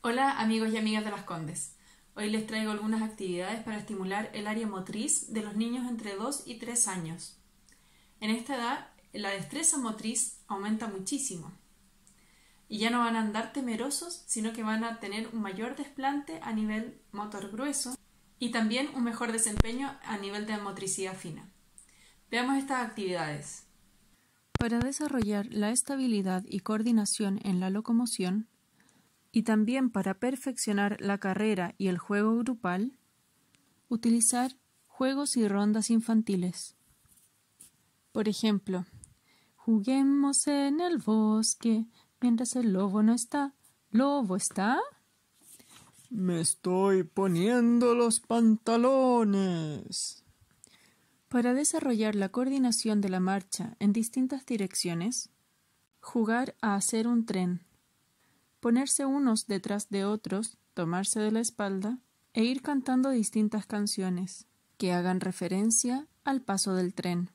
Hola amigos y amigas de las Condes. Hoy les traigo algunas actividades para estimular el área motriz de los niños entre 2 y 3 años. En esta edad, la destreza motriz aumenta muchísimo y ya no van a andar temerosos, sino que van a tener un mayor desplante a nivel motor grueso y también un mejor desempeño a nivel de motricidad fina. Veamos estas actividades. Para desarrollar la estabilidad y coordinación en la locomoción, y también para perfeccionar la carrera y el juego grupal, utilizar juegos y rondas infantiles. Por ejemplo, juguemos en el bosque mientras el lobo no está. ¿Lobo está? Me estoy poniendo los pantalones. Para desarrollar la coordinación de la marcha en distintas direcciones, jugar a hacer un tren ponerse unos detrás de otros, tomarse de la espalda e ir cantando distintas canciones que hagan referencia al paso del tren.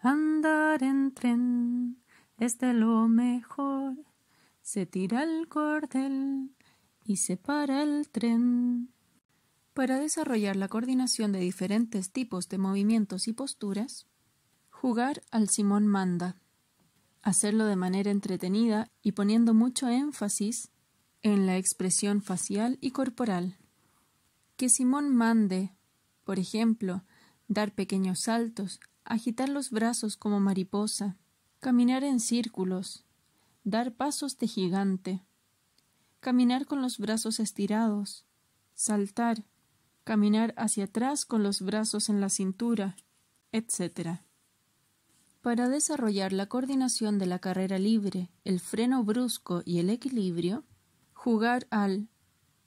Andar en tren es de lo mejor. Se tira el cordel y se para el tren. Para desarrollar la coordinación de diferentes tipos de movimientos y posturas, jugar al Simón Manda hacerlo de manera entretenida y poniendo mucho énfasis en la expresión facial y corporal. Que Simón mande, por ejemplo, dar pequeños saltos, agitar los brazos como mariposa, caminar en círculos, dar pasos de gigante, caminar con los brazos estirados, saltar, caminar hacia atrás con los brazos en la cintura, etc. Para desarrollar la coordinación de la carrera libre, el freno brusco y el equilibrio, jugar al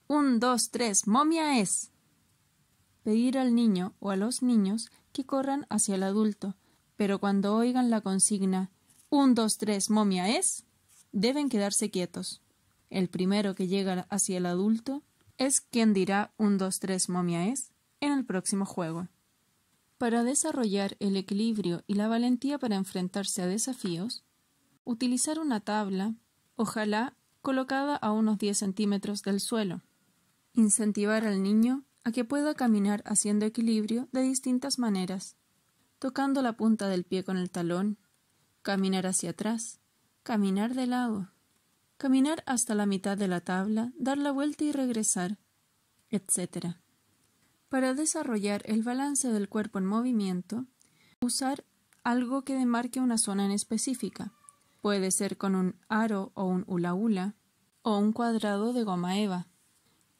un dos tres momia es. Pedir al niño o a los niños que corran hacia el adulto, pero cuando oigan la consigna un dos tres momia es, deben quedarse quietos. El primero que llega hacia el adulto es quien dirá un dos tres momia es en el próximo juego. Para desarrollar el equilibrio y la valentía para enfrentarse a desafíos, utilizar una tabla, ojalá colocada a unos 10 centímetros del suelo. Incentivar al niño a que pueda caminar haciendo equilibrio de distintas maneras, tocando la punta del pie con el talón, caminar hacia atrás, caminar de lado, caminar hasta la mitad de la tabla, dar la vuelta y regresar, etc. Para desarrollar el balance del cuerpo en movimiento, usar algo que demarque una zona en específica. Puede ser con un aro o un hula hula o un cuadrado de goma eva.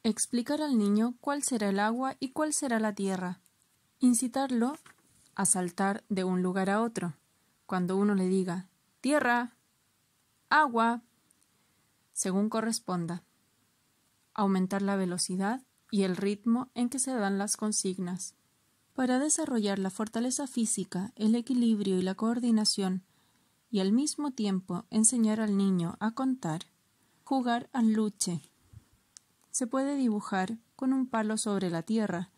Explicar al niño cuál será el agua y cuál será la tierra. Incitarlo a saltar de un lugar a otro. Cuando uno le diga tierra, agua, según corresponda. Aumentar la velocidad y el ritmo en que se dan las consignas. Para desarrollar la fortaleza física, el equilibrio y la coordinación, y al mismo tiempo enseñar al niño a contar, jugar al luche. Se puede dibujar con un palo sobre la tierra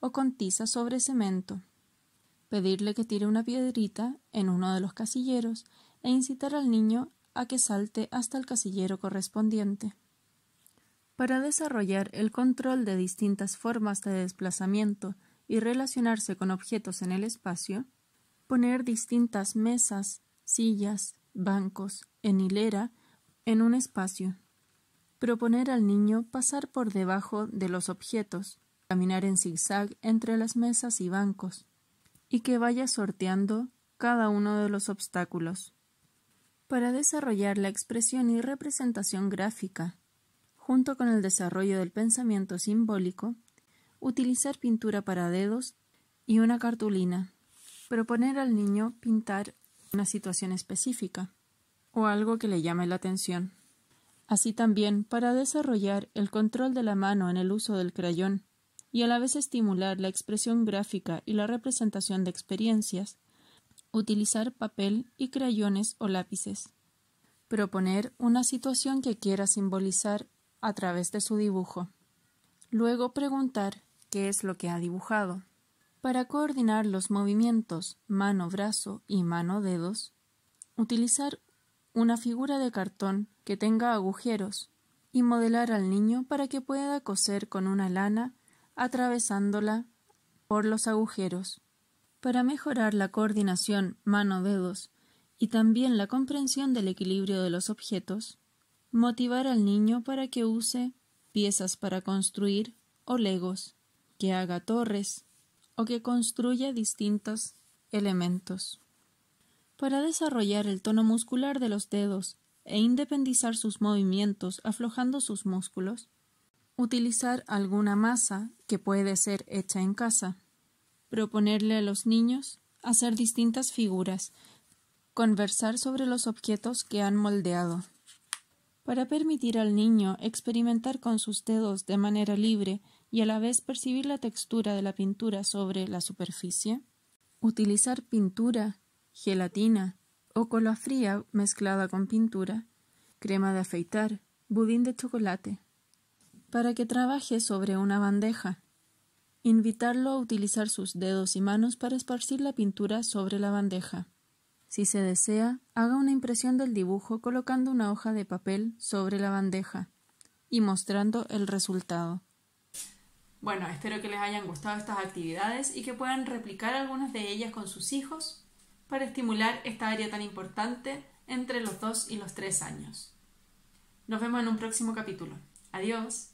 o con tiza sobre cemento, pedirle que tire una piedrita en uno de los casilleros e incitar al niño a que salte hasta el casillero correspondiente para desarrollar el control de distintas formas de desplazamiento y relacionarse con objetos en el espacio, poner distintas mesas, sillas, bancos en hilera en un espacio, proponer al niño pasar por debajo de los objetos, caminar en zigzag entre las mesas y bancos, y que vaya sorteando cada uno de los obstáculos. Para desarrollar la expresión y representación gráfica, junto con el desarrollo del pensamiento simbólico, utilizar pintura para dedos y una cartulina, proponer al niño pintar una situación específica o algo que le llame la atención. Así también, para desarrollar el control de la mano en el uso del crayón y a la vez estimular la expresión gráfica y la representación de experiencias, utilizar papel y crayones o lápices. Proponer una situación que quiera simbolizar a través de su dibujo. Luego preguntar qué es lo que ha dibujado. Para coordinar los movimientos mano-brazo y mano-dedos, utilizar una figura de cartón que tenga agujeros y modelar al niño para que pueda coser con una lana atravesándola por los agujeros. Para mejorar la coordinación mano-dedos y también la comprensión del equilibrio de los objetos, motivar al niño para que use piezas para construir o legos, que haga torres o que construya distintos elementos. Para desarrollar el tono muscular de los dedos e independizar sus movimientos aflojando sus músculos, utilizar alguna masa que puede ser hecha en casa, proponerle a los niños hacer distintas figuras, conversar sobre los objetos que han moldeado para permitir al niño experimentar con sus dedos de manera libre y a la vez percibir la textura de la pintura sobre la superficie? Utilizar pintura, gelatina o cola fría mezclada con pintura, crema de afeitar, budín de chocolate, para que trabaje sobre una bandeja. Invitarlo a utilizar sus dedos y manos para esparcir la pintura sobre la bandeja. Si se desea, haga una impresión del dibujo colocando una hoja de papel sobre la bandeja y mostrando el resultado. Bueno, espero que les hayan gustado estas actividades y que puedan replicar algunas de ellas con sus hijos para estimular esta área tan importante entre los 2 y los 3 años. Nos vemos en un próximo capítulo. Adiós.